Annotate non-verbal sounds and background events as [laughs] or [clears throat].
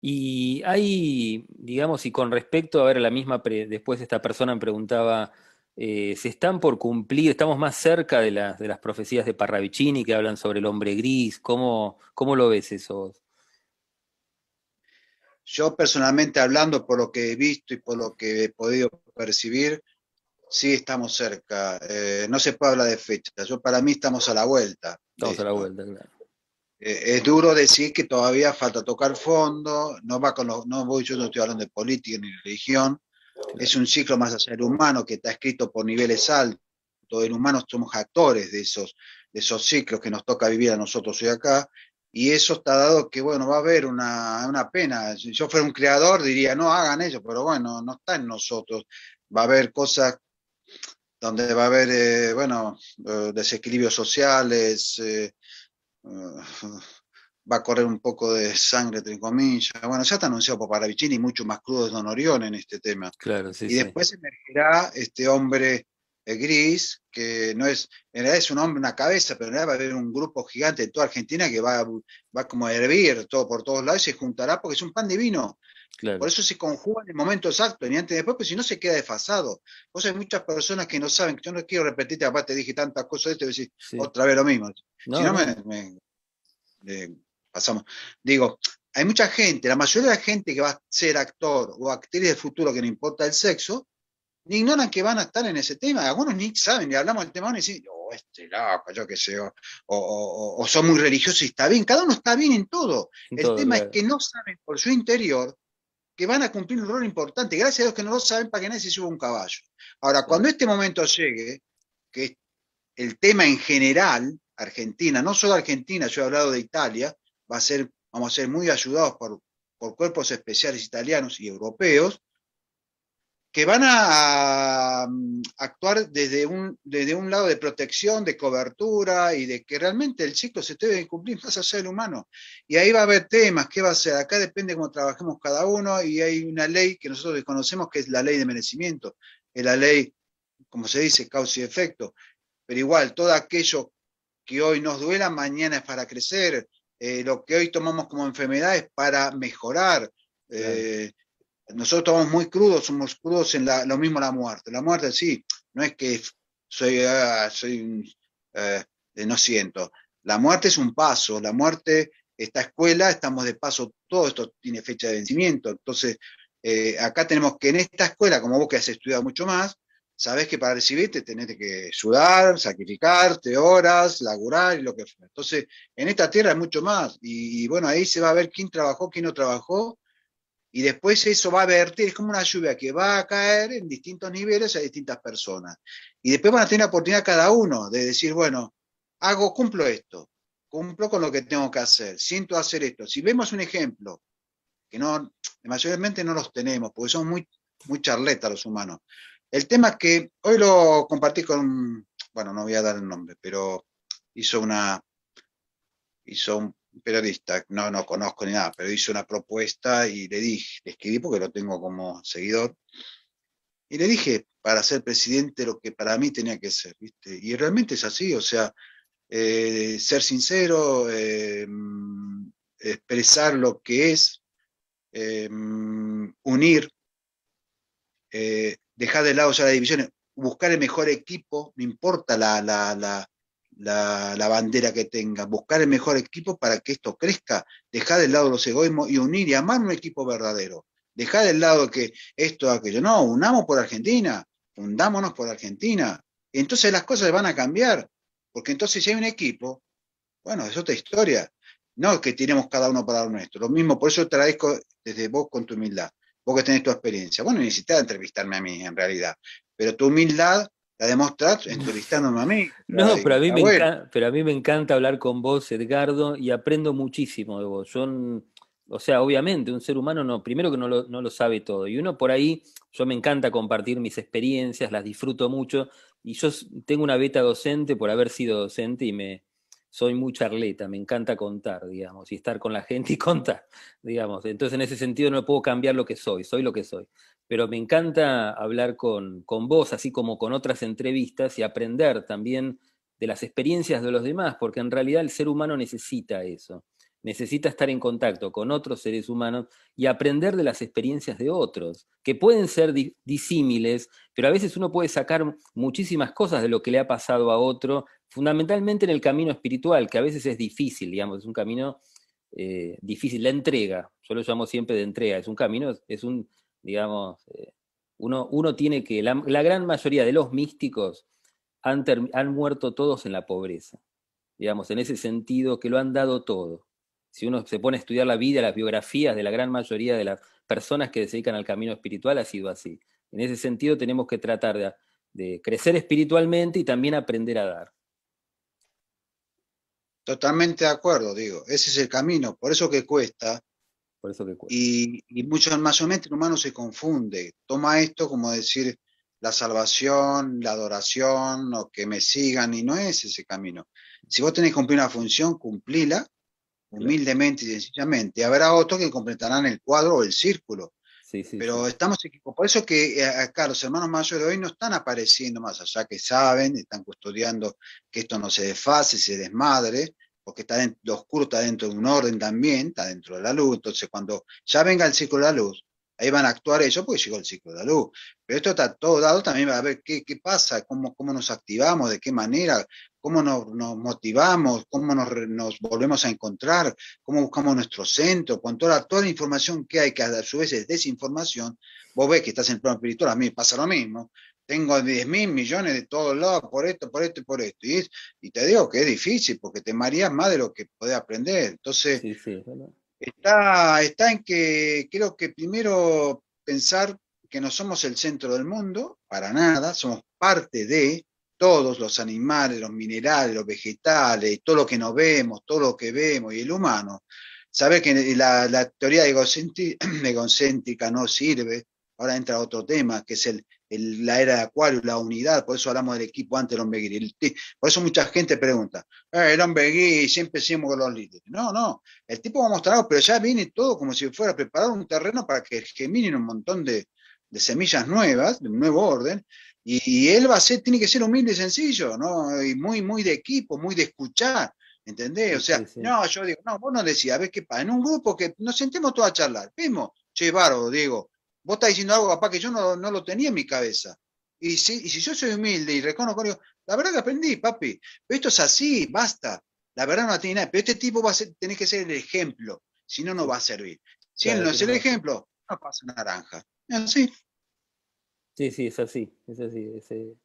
Y hay, digamos, y con respecto a ver la misma, después esta persona me preguntaba, eh, ¿se están por cumplir, estamos más cerca de, la, de las profecías de Parravicini que hablan sobre el hombre gris? ¿Cómo, cómo lo ves eso? Yo personalmente hablando por lo que he visto y por lo que he podido percibir, sí estamos cerca. Eh, no se puede hablar de fechas, Yo para mí estamos a la vuelta. Estamos a la vuelta, claro. Eh, es duro decir que todavía falta tocar fondo, no va con los, voy, yo no estoy hablando de política ni religión, es un ciclo más de ser humano que está escrito por niveles altos, todos los humanos somos actores de esos, de esos ciclos que nos toca vivir a nosotros hoy acá, y eso está dado que, bueno, va a haber una, pena. Si yo fuera un creador diría, no, hagan eso, pero bueno, no está en nosotros. Va a haber cosas donde va a haber, eh, bueno, eh, desequilibrios sociales, va a correr un poco de sangre, entre comillas. Bueno, ya está anunciado por Paravicini, mucho más crudo es Don Orión en este tema. Claro, sí, y después emergerá este hombre eh, gris, que no es, en realidad es un hombre, una cabeza, pero en realidad va a haber un grupo gigante de toda Argentina que va, va como a hervir todo por todos lados y se juntará porque es un pan divino. Por eso se conjuga en el momento exacto, ni antes ni después, porque si no se queda desfasado. Vos hay muchas personas que no saben, que yo no quiero repetirte, aparte dije tantas cosas de esto y decís otra vez lo mismo. si no, Me, pasamos. Digo, hay mucha gente, la mayoría de la gente que va a ser actor o actriz del futuro, que no importa el sexo, ni ignoran que van a estar en ese tema. Algunos ni saben, le hablamos del tema y dicen, oh, este loco, yo qué sé, o, son muy religiosos y está bien. Cada uno está bien en todo. el tema es que no saben por su interior que van a cumplir un rol importante. Gracias a Dios que no lo saben para que nadie se suba un caballo. Ahora, cuando este momento llegue, que el tema en general, Argentina, no solo Argentina, yo he hablado de Italia, va a ser, vamos a ser muy ayudados por cuerpos especiales italianos y europeos, que van a, mm, actuar desde un, desde un lado de protección, de cobertura y de que realmente el ciclo se debe cumplir más a ser humano. Y ahí va a haber temas, qué va a ser, acá depende cómo trabajemos cada uno y hay una ley que nosotros desconocemos que es la ley de merecimiento, es la ley, como se dice, causa y efecto. Pero igual, todo aquello que hoy nos duela, mañana es para crecer, eh, lo que hoy tomamos como enfermedad es para mejorar. Eh, nosotros estamos muy crudos, somos crudos en lo mismo la muerte. La muerte sí, no es que soy, ah, soy eh, eh, no siento. La muerte es un paso, la muerte, esta escuela, estamos de paso, todo esto tiene fecha de vencimiento. Entonces, eh, acá tenemos que en esta escuela, como vos que has estudiado mucho más, sabés que para recibirte tenés que sudar, sacrificarte horas, laburar y lo que fuera. Entonces, en esta tierra es mucho más. y bueno, ahí se va a ver quién trabajó, quién no trabajó, y después eso va a verter, es como una lluvia que va a caer en distintos niveles a distintas personas. Y después van a tener la oportunidad cada uno de decir, bueno, hago, cumplo esto, cumplo con lo que tengo que hacer, siento hacer esto. Si vemos un ejemplo, que no, mayormente no los tenemos, porque son muy, muy charletas los humanos. El tema es que hoy lo compartí con, bueno, no voy a dar el nombre, pero hizo una, hizo un, periodista, no, no conozco ni nada, pero hice una propuesta y le dije, le escribí porque lo tengo como seguidor, y le dije para ser presidente lo que para mí tenía que ser, ¿viste? Y realmente es así, o sea, eh, ser sincero, eh, expresar lo que es, eh, unir, dejar de lado ya las divisiones, buscar el mejor equipo, no importa la, la, la la, bandera que tenga, buscar el mejor equipo para que esto crezca, dejar de lado los egoísmos y unir y amar un equipo verdadero, dejar de lado que esto, aquello, no, unamos por Argentina, fundámonos por Argentina, entonces las cosas van a cambiar, porque entonces si hay un equipo, bueno, es otra historia, no que tenemos cada uno para lo nuestro, lo mismo, por eso te agradezco desde vos con tu humildad, vos que tenés tu experiencia, bueno, necesitas entrevistarme a mí en realidad, pero tu humildad la demostrás entrevistándome a mí. No, pero a mí, me encanta, pero a mí me encanta hablar con vos, Edgardo, y aprendo muchísimo de vos. Yo, o sea, obviamente, un ser humano no, primero que no lo, no lo sabe todo. Y uno por ahí, yo me encanta compartir mis experiencias, las disfruto mucho. Y yo tengo una beta docente por haber sido docente y me, soy muy charleta, me encanta contar, digamos, y estar con la gente y contar, [laughs] digamos. Entonces, en ese sentido, no puedo cambiar lo que soy, soy lo que soy. Pero me encanta hablar con, con vos, así como con otras entrevistas, y aprender también de las experiencias de los demás, porque en realidad el ser humano necesita eso. Necesita estar en contacto con otros seres humanos y aprender de las experiencias de otros, que pueden ser disímiles, pero a veces uno puede sacar muchísimas cosas de lo que le ha pasado a otro fundamentalmente en el camino espiritual, que a veces es difícil, digamos, es un camino eh, difícil, la entrega, yo lo llamo siempre de entrega, es un camino, es un, digamos, eh, uno, tiene que, la, gran mayoría de los místicos han, han muerto todos en la pobreza, digamos, en ese sentido que lo han dado todo. Si uno se pone a estudiar la vida, las biografías de la gran mayoría de las personas que se dedican al camino espiritual, ha sido así. En ese sentido tenemos que tratar de crecer espiritualmente y también aprender a dar. Totalmente de acuerdo, digo, ese es el camino, por eso que cuesta. Por eso que cuesta. Y, y mucho menos el humano se confunde, toma esto como decir la salvación, la adoración, o que me sigan, y no es ese camino. Si vos tenés que cumplir una función, cumplíla humildemente y sencillamente. Y habrá otros que completarán el cuadro o el círculo, Sí, sí, Pero estamos equipados. Por eso que eh, acá los hermanos mayores hoy no están apareciendo más allá que saben, están custodiando que esto no se desfase, se desmadre, porque está dentro, lo oscuro dentro de un orden también, está dentro de la luz. Entonces, cuando ya venga el ciclo de la luz, Ahí van a actuar ellos porque llegó el ciclo de la luz. Pero esto está todo dado también a ver qué, pasa, cómo, cómo nos activamos, de qué manera, cómo nos, motivamos, cómo nos, volvemos a encontrar, cómo buscamos nuestro centro, con toda, toda la información que hay, que a su vez es desinformación. Vos ves que estás en el plano espiritual, a mí me pasa lo mismo, tengo 10 mil millones de todos lados por esto, por esto y por esto. Y, te digo que es difícil porque te marías más de lo que podés aprender. Entonces, sí, sí, Está, está en que creo que primero pensar que no somos el centro del mundo, para nada, somos parte de todos los animales, los minerales, los vegetales, todo lo que nos vemos, todo lo que vemos y el humano. Saber que la, la teoría [clears throat] egocéntrica no sirve, ahora entra otro tema, que es el la era de Acuario, la unidad, por eso hablamos del equipo antes de Lombegui, Por eso mucha gente pregunta, eh, el siempre hicimos con los líderes. No, no, el tipo va mostrado, pero ya viene todo como si fuera preparado preparar un terreno para que geminen un montón de, de semillas nuevas, de un nuevo orden, y, él va a ser, tiene que ser humilde y sencillo, ¿no? Y muy, muy de equipo, muy de escuchar. ¿Entendés? O sea, no, yo digo, no, vos no decías, a ver qué pasa, en un grupo que nos sentemos todos a charlar, vimos, che, digo Diego, Vos estás diciendo algo papá, que yo no, lo tenía en mi cabeza. Y si, si yo soy humilde y reconozco, digo, la verdad que aprendí, papi, pero esto es así, basta. La verdad no tiene nada, pero este tipo va a tenés que ser el ejemplo, si no, no va a servir. Si él no es el ejemplo, no pasa naranja. Es así. Sí, sí, es así, es así.